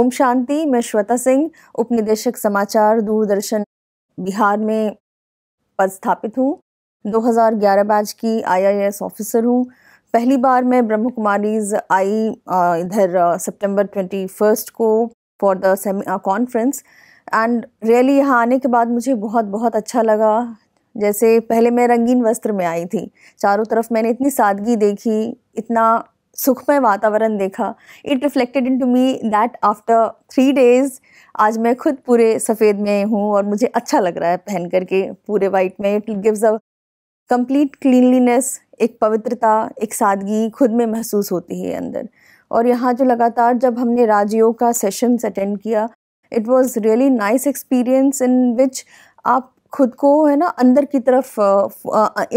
ओम शांति मैं श्वेता सिंह उप निदेशक समाचार दूरदर्शन बिहार में पद स्थापित हूँ 2011 बैच की आईआईएस ऑफिसर हूँ पहली बार मैं ब्रह्म कुमारीज आई इधर सितंबर ट्वेंटी फर्स्ट को for the conference and really यहाँ आने के बाद मुझे बहुत बहुत अच्छा लगा जैसे पहले मैं रंगीन वस्त्र में आई थी चारों तरफ मैंने इतनी सादगी देखी इतना सुखमय वातावरण देखा it reflected in to me that after three days आज मैं खुद पूरे सफ़ेद में हूँ और मुझे अच्छा लग रहा है पहन करके पूरे वाइट में it gives a complete cleanliness एक पवित्रता एक सादगी खुद में महसूस होती है अंदर और यहाँ जो लगातार जब हमने राजयोग का सेशंस अटेंड किया it was really nice experience in which आप खुद को है ना अंदर की तरफ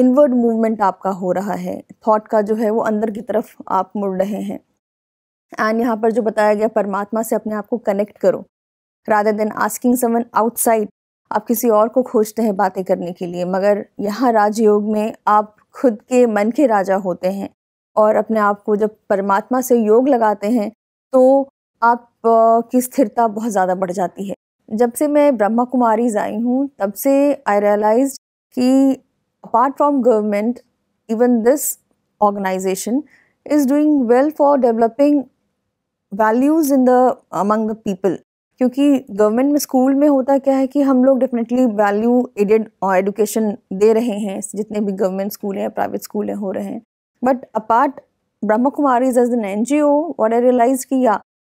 इनवर्ड मूवमेंट आपका हो रहा है थॉट का जो है वो अंदर की तरफ आप मुड़ रहे हैं एंड यहाँ पर जो बताया गया परमात्मा से अपने आप को कनेक्ट करो rather than asking someone outside आप किसी और को खोजते हैं बातें करने के लिए मगर यहाँ राजयोग में आप खुद के मन के राजा होते हैं और अपने आप को जब परमात्मा से योग लगाते हैं तो आप की स्थिरता बहुत ज़्यादा बढ़ जाती है जब से मैं ब्रह्मा कुमारीज आई हूँ तब से आई रियलाइज कि apart from government even this organisation is doing well for developing values in the among the people क्योंकि गवर्नमेंट में स्कूल में होता क्या है कि हम लोग डेफिनेटली वैल्यू एडेड एडुकेशन दे रहे हैं जितने भी गवर्नमेंट स्कूल हैं प्राइवेट स्कूल हैं हो रहे हैं but apart Brahma Kumari is as an N G O what I realise कि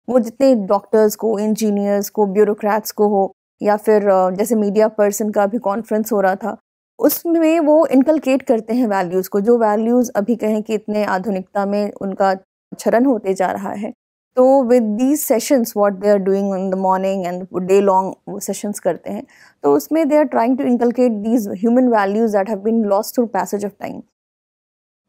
वो जितने डॉक्टर्स को इंजीनियर्स को ब्यूरोक्रेट्स को हो या फिर जैसे मीडिया पर्सन का भी कॉन्फ्रेंस हो रहा था उसमें वो इनकलकेट करते हैं वैल्यूज़ को जो वैल्यूज़ अभी कहें कि इतने आधुनिकता में उनका क्षरण होते जा रहा है तो with these sessions what they are doing in the morning and day long वो सेशंस करते हैं तो उसमें they are trying to inculcate these human values that have been lost through passage of time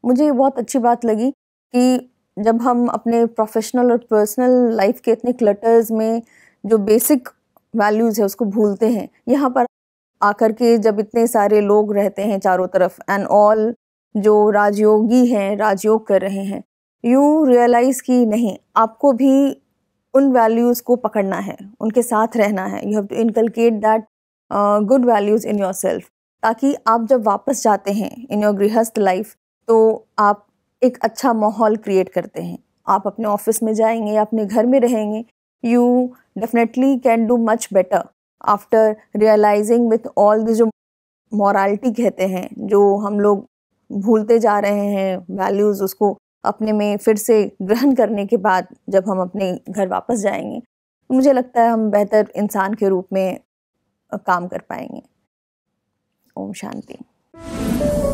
मुझे बहुत अच्छी बात लगी कि जब हम अपने प्रोफेशनल और पर्सनल लाइफ के इतने क्लटर्स में जो बेसिक वैल्यूज़ है उसको भूलते हैं यहाँ पर आकर के जब इतने सारे लोग रहते हैं चारों तरफ एंड ऑल जो राजयोगी हैं राजयोग कर रहे हैं यू रियलाइज़ कि नहीं आपको भी उन वैल्यूज़ को पकड़ना है उनके साथ रहना है you have to inculcate that good values in yourself ताकि आप जब वापस जाते हैं इन योर गृहस्थ लाइफ तो आप एक अच्छा माहौल क्रिएट करते हैं आप अपने ऑफिस में जाएंगे या अपने घर में रहेंगे you definitely can do much better after realising with all the जो मॉरालिटी कहते हैं जो हम लोग भूलते जा रहे हैं वैल्यूज़ उसको अपने में फिर से ग्रहण करने के बाद जब हम अपने घर वापस जाएंगे तो मुझे लगता है हम बेहतर इंसान के रूप में काम कर पाएंगे ओम शांति